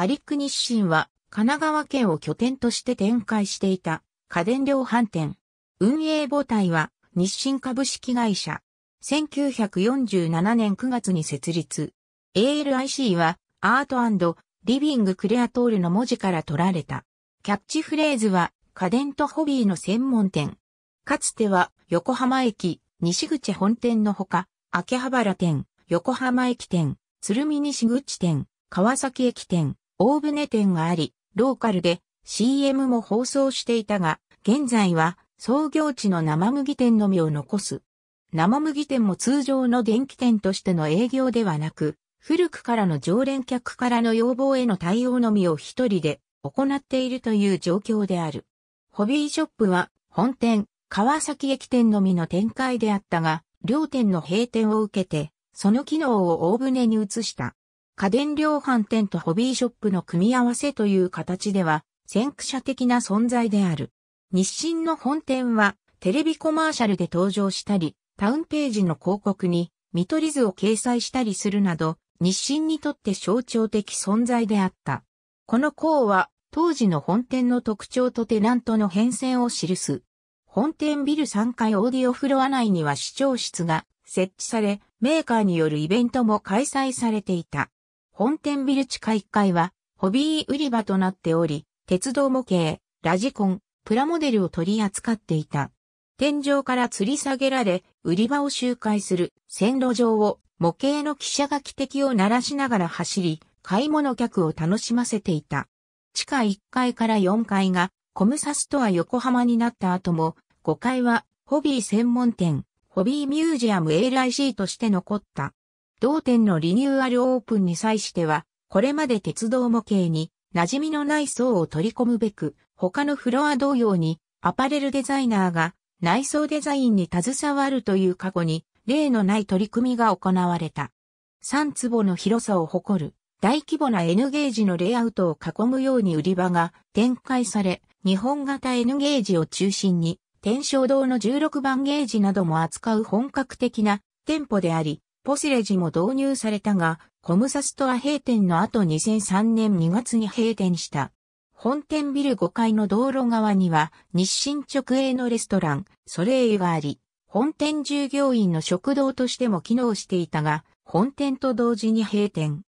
アリック日清は神奈川県を拠点として展開していた家電量販店。運営母体は日清株式会社。1947年9月に設立。ALIC はアートリビングクレアトールの文字から取られた。キャッチフレーズは家電とホビーの専門店。かつては横浜駅、西口本店のほか、秋葉原店、横浜駅店、鶴見西口店、川崎駅店、大船店があり、ローカルで CM も放送していたが、現在は創業地の生麦店のみを残す。生麦店も通常の電気店としての営業ではなく、古くからの常連客からの要望への対応のみを一人で行っているという状況である。ホビーショップは本店、川崎駅店のみの展開であったが、両店の閉店を受けて、その機能を大船に移した。家電量販店とホビーショップの組み合わせという形では、先駆者的な存在である。日清の本店は、テレビコマーシャルで登場したり、タウンページの広告に、見取り図を掲載したりするなど、日清にとって象徴的存在であった。この項は、当時の本店の特徴とテナントの変遷を記す。本店ビル3階オーディオフロア内には視聴室が設置され、メーカーによるイベントも開催されていた。本店ビル地下1階は、ホビー売り場となっており、鉄道模型、ラジコン、プラモデルを取り扱っていた。天井から吊り下げられ、売り場を周回する線路上を模型の汽車が汽笛を鳴らしながら走り、買い物客を楽しませていた。地下1階から4階がコムサストア横浜になった後も、5階はホビー専門店、ホビーミュージアム LIC として残った。同店のリニューアルオープンに際しては、これまで鉄道模型に馴染みのない層を取り込むべく、他のフロア同様にアパレルデザイナーが内装デザインに携わるという過去に例のない取り組みが行われた。3坪の広さを誇る大規模な N ゲージのレイアウトを囲むように売り場が展開され、日本型 N ゲージを中心に、天正堂の16番ゲージなども扱う本格的な店舗であり、ポスレジも導入されたが、コムサストア閉店の後2003年2月に閉店した。本店ビル5階の道路側には日清直営のレストラン、ソレイユがあり、本店従業員の食堂としても機能していたが、本店と同時に閉店。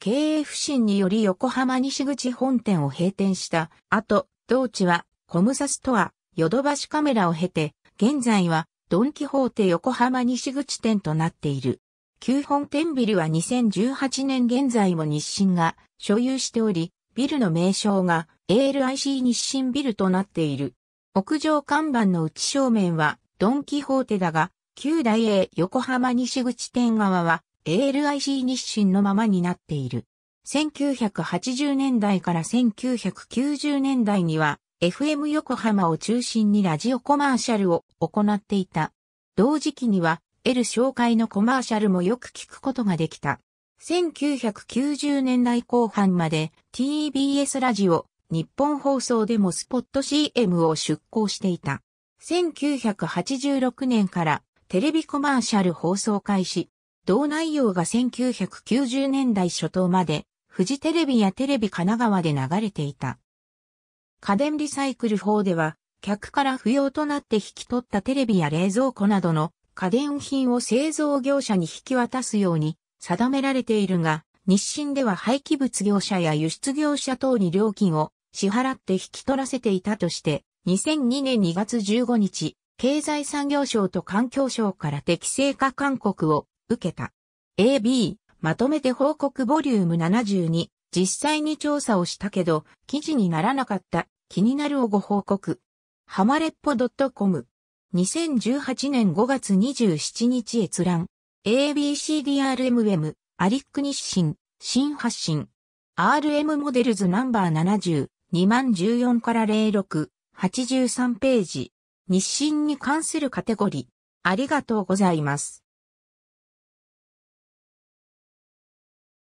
経営不振により横浜西口本店を閉店した後、同地はコムサストア、ヨドバシカメラを経て、現在はドンキホーテ横浜西口店となっている。旧本店ビルは2018年現在も日清が所有しており、ビルの名称が ALIC 日清ビルとなっている。屋上看板の内正面はドンキホーテだが、旧大英横浜西口店側は ALIC 日清のままになっている。1980年代から1990年代には FM 横浜を中心にラジオコマーシャルを行っていた。同時期には L 紹介のコマーシャルもよく聞くことができた。1990年代後半まで TBS ラジオ、日本放送でもスポット CM を出稿していた。1986年からテレビコマーシャル放送開始。同内容が1990年代初頭まで、フジテレビやテレビ神奈川で流れていた。家電リサイクル法では、客から不要となって引き取ったテレビや冷蔵庫などの家電品を製造業者に引き渡すように定められているが、日清では廃棄物業者や輸出業者等に料金を支払って引き取らせていたとして、2002年2月15日、経済産業省と環境省から適正化勧告を受けた。AB、まとめて報告ボリューム72、実際に調査をしたけど、記事にならなかった、気になるをご報告。ハマレッポ .com 2018年5月27日閲覧。a b c d r m m アリック日清、新発信。RM モデルズナンバー70、2014から06、83ページ。日清に関するカテゴリー。ありがとうございます。